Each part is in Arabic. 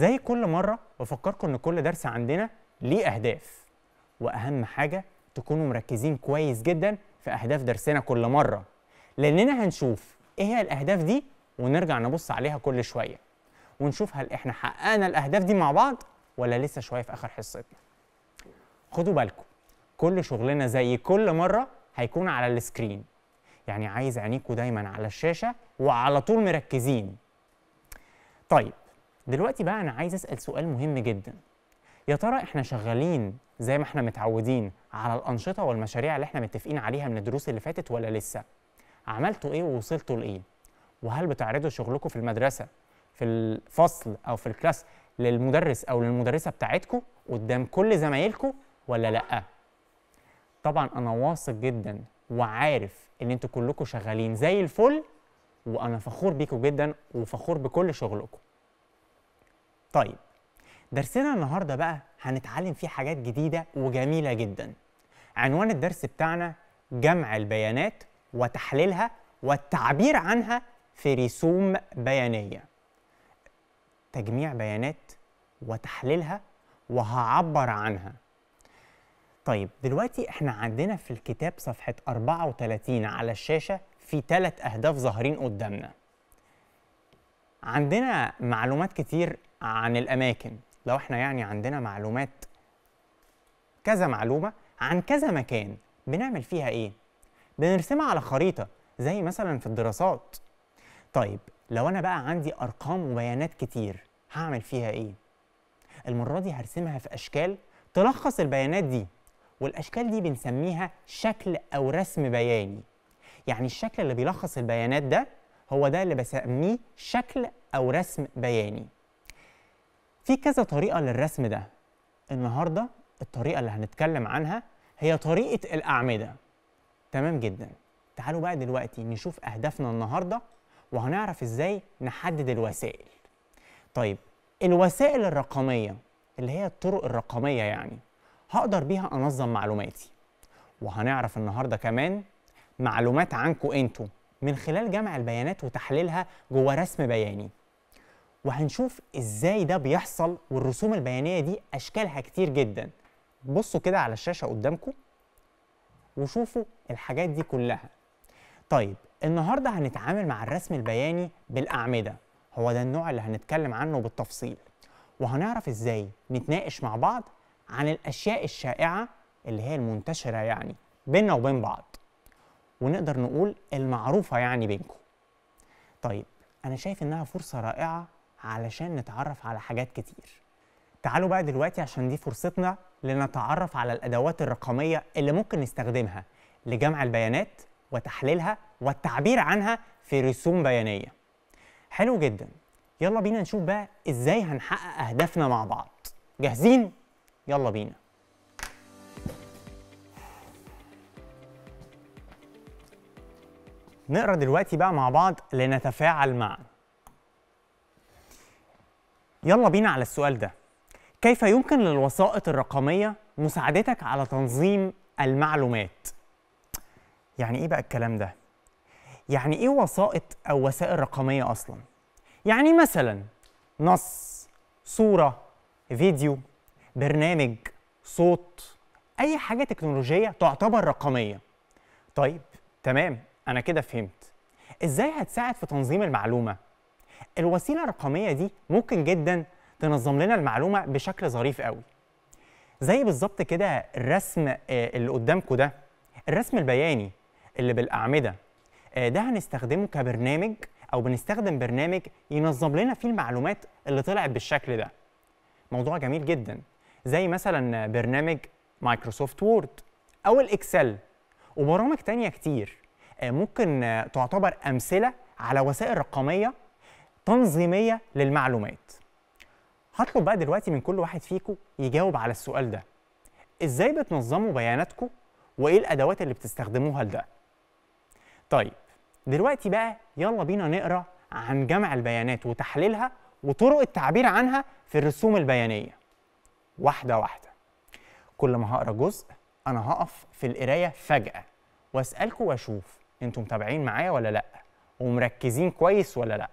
زي كل مرة بفكركم إن كل درس عندنا ليه أهداف وأهم حاجة تكونوا مركزين كويس جدا في أهداف درسنا كل مرة لأننا هنشوف إيه هي الأهداف دي ونرجع نبص عليها كل شوية ونشوف هل إحنا حققنا الأهداف دي مع بعض ولا لسه شوية في آخر حصتنا خدوا بالكم كل شغلنا زي كل مرة هيكون على السكرين يعني عايز عينيكوا دايما على الشاشة وعلى طول مركزين طيب دلوقتي بقى انا عايز اسال سؤال مهم جدا يا ترى احنا شغالين زي ما احنا متعودين على الانشطه والمشاريع اللي احنا متفقين عليها من الدروس اللي فاتت ولا لسه عملتوا ايه ووصلتوا لايه وهل بتعرضوا شغلكم في المدرسه في الفصل او في الكلاس للمدرس او للمدرسه بتاعتكم قدام كل زمايلكم ولا لا طبعا انا واثق جدا وعارف ان انتوا كلكم شغالين زي الفل وانا فخور بيكم جدا وفخور بكل شغلكم طيب درسنا النهارده بقى هنتعلم فيه حاجات جديده وجميله جدا عنوان الدرس بتاعنا جمع البيانات وتحليلها والتعبير عنها في رسوم بيانيه تجميع بيانات وتحليلها وهعبر عنها طيب دلوقتي احنا عندنا في الكتاب صفحة 34 على الشاشة في ثلاث أهداف ظاهرين قدامنا عندنا معلومات كتير عن الأماكن لو إحنا يعني عندنا معلومات كذا معلومة عن كذا مكان بنعمل فيها إيه؟ بنرسمها على خريطة زي مثلا في الدراسات طيب لو أنا بقى عندي أرقام وبيانات كتير هعمل فيها إيه؟ المرة دي هرسمها في أشكال تلخص البيانات دي والأشكال دي بنسميها شكل أو رسم بياني يعني الشكل اللي بيلخص البيانات ده هو ده اللي بسميه شكل أو رسم بياني في كذا طريقة للرسم ده النهاردة الطريقة اللي هنتكلم عنها هي طريقة الأعمدة تمام جدا تعالوا بقى دلوقتي نشوف أهدافنا النهاردة وهنعرف إزاي نحدد الوسائل طيب الوسائل الرقمية اللي هي الطرق الرقمية يعني هقدر بيها أنظم معلوماتي وهنعرف النهاردة كمان معلومات عنكم أنتوا من خلال جمع البيانات وتحليلها جوه رسم بياني وهنشوف ازاي ده بيحصل والرسوم البيانيه دي اشكالها كتير جدا بصوا كده على الشاشه قدامكم وشوفوا الحاجات دي كلها طيب النهارده هنتعامل مع الرسم البياني بالاعمده هو ده النوع اللي هنتكلم عنه بالتفصيل وهنعرف ازاي نتناقش مع بعض عن الاشياء الشائعه اللي هي المنتشره يعني بيننا وبين بعض ونقدر نقول المعروفه يعني بينكم طيب انا شايف انها فرصه رائعه علشان نتعرف على حاجات كتير تعالوا بقى دلوقتي عشان دي فرصتنا لنتعرف على الأدوات الرقمية اللي ممكن نستخدمها لجمع البيانات وتحليلها والتعبير عنها في رسوم بيانية حلو جدا يلا بينا نشوف بقى إزاي هنحقق أهدافنا مع بعض جاهزين؟ يلا بينا نقرا دلوقتي بقى مع بعض لنتفاعل معا يلا بينا على السؤال ده كيف يمكن للوسائط الرقمية مساعدتك على تنظيم المعلومات؟ يعني إيه بقى الكلام ده؟ يعني إيه وسائط أو وسائل رقمية أصلاً؟ يعني مثلاً نص، صورة، فيديو، برنامج، صوت، أي حاجة تكنولوجية تعتبر رقمية. طيب تمام أنا كده فهمت. إزاي هتساعد في تنظيم المعلومة؟ الوسيله الرقميه دي ممكن جدا تنظم لنا المعلومه بشكل ظريف قوي زي بالظبط كده الرسم آه، اللي قدامكم ده الرسم البياني اللي بالاعمده آه، ده هنستخدمه كبرنامج او بنستخدم برنامج ينظم لنا فيه المعلومات اللي طلعت بالشكل ده موضوع جميل جدا زي مثلا برنامج مايكروسوفت وورد او الاكسل وبرامج تانية كتير آه، ممكن تعتبر امثله على وسائل رقميه تنظيميه للمعلومات هطلب بقى دلوقتي من كل واحد فيكم يجاوب على السؤال ده ازاي بتنظموا بياناتكم وايه الادوات اللي بتستخدموها لده طيب دلوقتي بقى يلا بينا نقرا عن جمع البيانات وتحليلها وطرق التعبير عنها في الرسوم البيانيه واحده واحده كل ما هقرا جزء انا هقف في القرايه فجاه واسالكم واشوف انتم متابعين معايا ولا لا ومركزين كويس ولا لا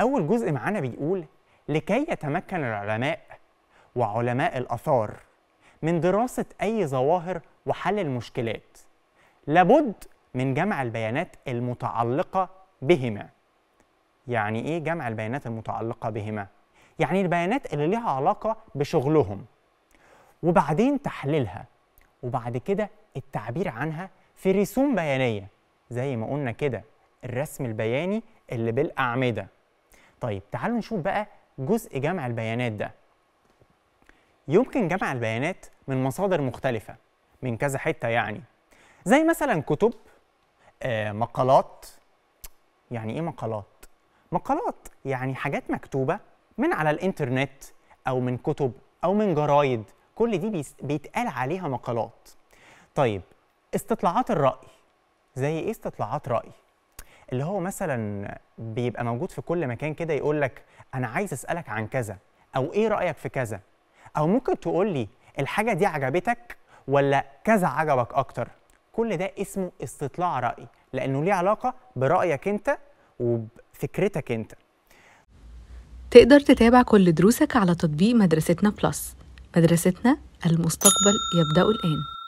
أول جزء معانا بيقول لكي يتمكن العلماء وعلماء الآثار من دراسة أي ظواهر وحل المشكلات لابد من جمع البيانات المتعلقة بهما يعني إيه جمع البيانات المتعلقة بهما؟ يعني البيانات اللي ليها علاقة بشغلهم وبعدين تحليلها وبعد كده التعبير عنها في رسوم بيانية زي ما قلنا كده الرسم البياني اللي بالأعمدة طيب تعالوا نشوف بقى جزء جمع البيانات ده يمكن جمع البيانات من مصادر مختلفة من كذا حتة يعني زي مثلا كتب آه، مقالات يعني ايه مقالات مقالات يعني حاجات مكتوبة من على الإنترنت أو من كتب أو من جرايد كل دي بيتقال عليها مقالات طيب استطلاعات الرأي زي ايه استطلاعات رأي اللي هو مثلا بيبقى موجود في كل مكان كده يقول لك انا عايز اسالك عن كذا او ايه رايك في كذا او ممكن تقول لي الحاجه دي عجبتك ولا كذا عجبك اكتر كل ده اسمه استطلاع راي لانه ليه علاقه برايك انت وبفكرتك انت تقدر تتابع كل دروسك على تطبيق مدرستنا بلس مدرستنا المستقبل يبدا الان